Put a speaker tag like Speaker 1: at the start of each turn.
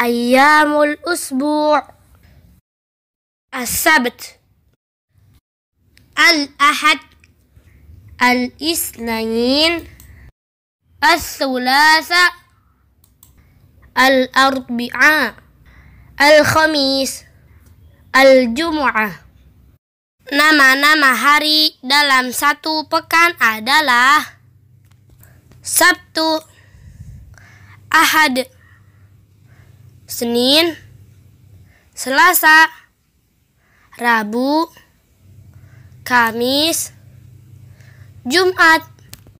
Speaker 1: أيام الأسبوع السبت الأحد الاثنين الثلاثاء الأربعاء الخميس الجمعة
Speaker 2: Nama-nama
Speaker 1: hari dalam satu pekan adalah Sabtu, Ahad, Senin, Selasa, Rabu, Kamis, Jumat.